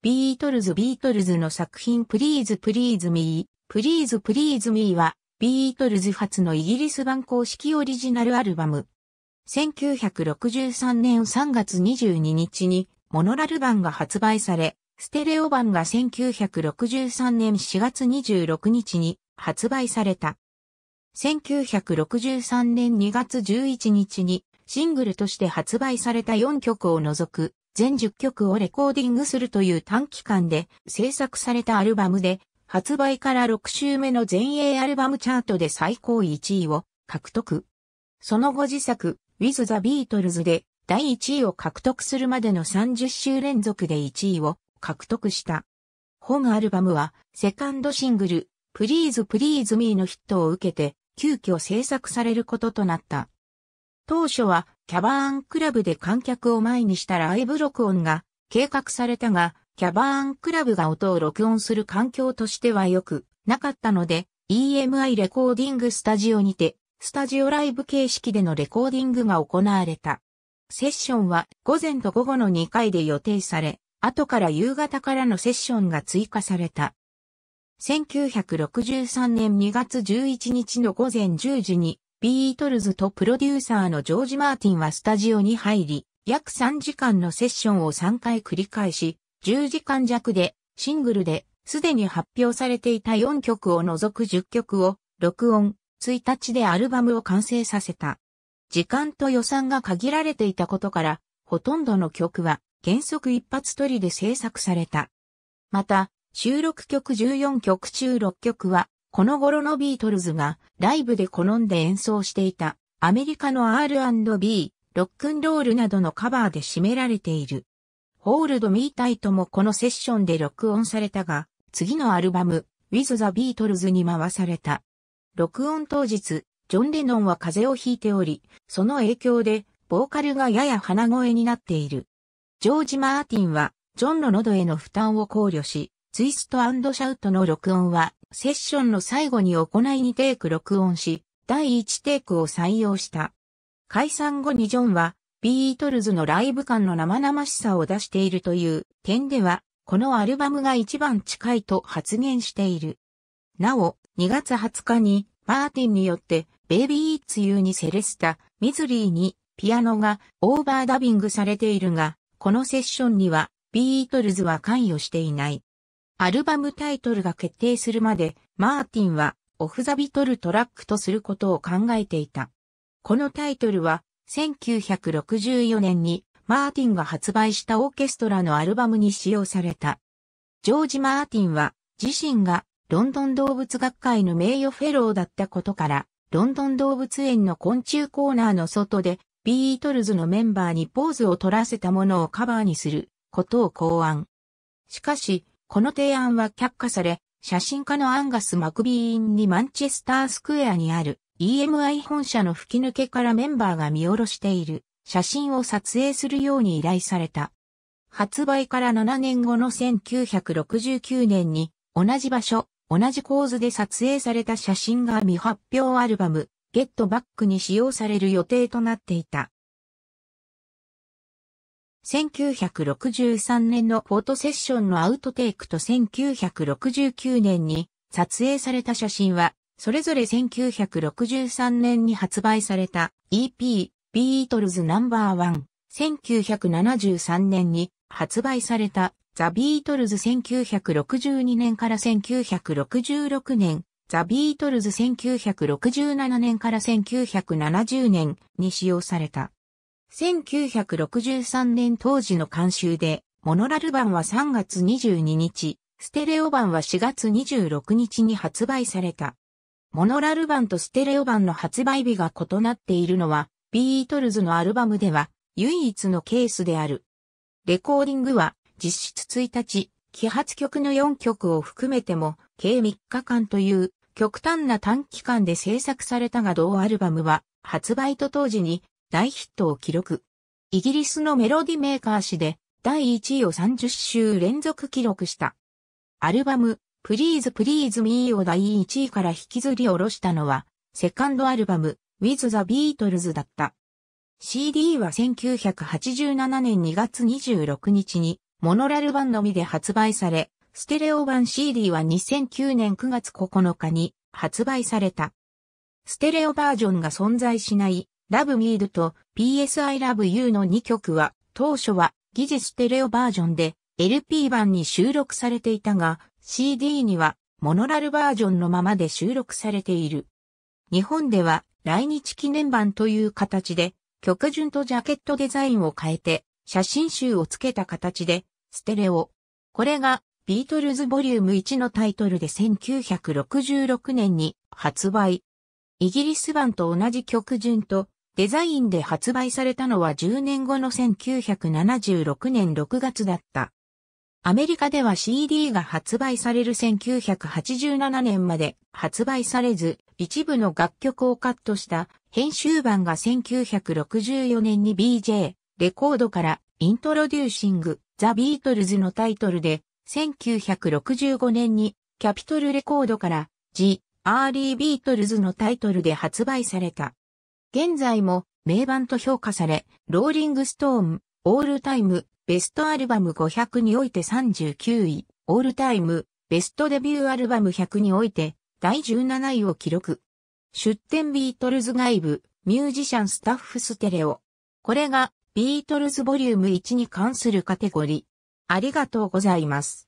ビートルズビートルズの作品プリーズプリーズミー、プリーズプリーズミーは、ビートルズ初のイギリス版公式オリジナルアルバム。1963年3月22日に、モノラル版が発売され、ステレオ版が1963年4月26日に発売された。1963年2月11日にシングルとして発売された4曲を除く全10曲をレコーディングするという短期間で制作されたアルバムで、発売から6週目の全英アルバムチャートで最高1位を獲得。その後自作、With the Beatles で第1位を獲得するまでの30週連続で1位を獲得した。本アルバムは、セカンドシングル、Please Please Me のヒットを受けて、急遽制作されることとなった。当初はキャバーンクラブで観客を前にしたライブ録音が計画されたが、キャバーンクラブが音を録音する環境としては良くなかったので、EMI レコーディングスタジオにて、スタジオライブ形式でのレコーディングが行われた。セッションは午前と午後の2回で予定され、後から夕方からのセッションが追加された。1963年2月11日の午前10時にビートルズとプロデューサーのジョージ・マーティンはスタジオに入り、約3時間のセッションを3回繰り返し、10時間弱で、シングルで、すでに発表されていた4曲を除く10曲を、録音、1日でアルバムを完成させた。時間と予算が限られていたことから、ほとんどの曲は、原則一発撮りで制作された。また、収録曲14曲中6曲は、この頃のビートルズがライブで好んで演奏していたアメリカの R&B、ロックンロールなどのカバーで占められている。ホールドミータイトもこのセッションで録音されたが、次のアルバム、ウィズ・ザ・ビートルズに回された。録音当日、ジョン・レノンは風邪をひいており、その影響で、ボーカルがやや鼻声になっている。ジョージ・マーティンは、ジョンの喉への負担を考慮し、ツイストシャウトの録音は、セッションの最後に行い2テイク録音し、第1テイクを採用した。解散後にジョンは、ビートルズのライブ感の生々しさを出しているという点では、このアルバムが一番近いと発言している。なお、2月20日に、マーティンによって、ベイビー・イッツ・ユーにセレスタ、ミズリーに、ピアノがオーバーダビングされているが、このセッションには、ビートルズは関与していない。アルバムタイトルが決定するまで、マーティンは、オフ・ザ・ビトル・トラックとすることを考えていた。このタイトルは、1964年に、マーティンが発売したオーケストラのアルバムに使用された。ジョージ・マーティンは、自身が、ロンドン動物学会の名誉フェローだったことから、ロンドン動物園の昆虫コーナーの外で、ビートルズのメンバーにポーズを取らせたものをカバーにすることを考案。しかし、この提案は却下され、写真家のアンガス・マクビーンにマンチェスタースクエアにある EMI 本社の吹き抜けからメンバーが見下ろしている写真を撮影するように依頼された。発売から7年後の1969年に同じ場所、同じ構図で撮影された写真が未発表アルバム、ゲットバックに使用される予定となっていた。1963年のフォトセッションのアウトテイクと1969年に撮影された写真は、それぞれ1963年に発売された EP ビートルズナンバーワン、1973年に発売されたザ・ビートルズ1962年から1966年、ザ・ビートルズ1967年から1970年に使用された。1963年当時の監修で、モノラル版は3月22日、ステレオ版は4月26日に発売された。モノラル版とステレオ版の発売日が異なっているのは、ビートルズのアルバムでは唯一のケースである。レコーディングは実質1日、揮発曲の4曲を含めても計3日間という極端な短期間で制作されたが同アルバムは発売と当時に大ヒットを記録。イギリスのメロディメーカー誌で第1位を30週連続記録した。アルバム、Please Please Me を第1位から引きずり下ろしたのは、セカンドアルバム、With the Beatles だった。CD は1987年2月26日に、モノラル版のみで発売され、ステレオ版 CD は2009年9月9日に発売された。ステレオバージョンが存在しない Love m e d と PS I Love You の2曲は当初は技術ステレオバージョンで LP 版に収録されていたが CD にはモノラルバージョンのままで収録されている。日本では来日記念版という形で曲順とジャケットデザインを変えて写真集をつけた形でステレオ。これがビートルズボリューム1のタイトルで1966年に発売。イギリス版と同じ曲順とデザインで発売されたのは10年後の1976年6月だった。アメリカでは CD が発売される1987年まで発売されず、一部の楽曲をカットした編集版が1964年に BJ レコードからイントロデューシング・ザ・ビートルズのタイトルで、1965年にキャピトルレコードから G・ アーリー・ビートルズのタイトルで発売された。現在も名盤と評価され、ローリングストーン、オールタイム、ベストアルバム500において39位、オールタイム、ベストデビューアルバム100において、第17位を記録。出展ビートルズ外部、ミュージシャンスタッフステレオ。これが、ビートルズボリューム1に関するカテゴリー。ありがとうございます。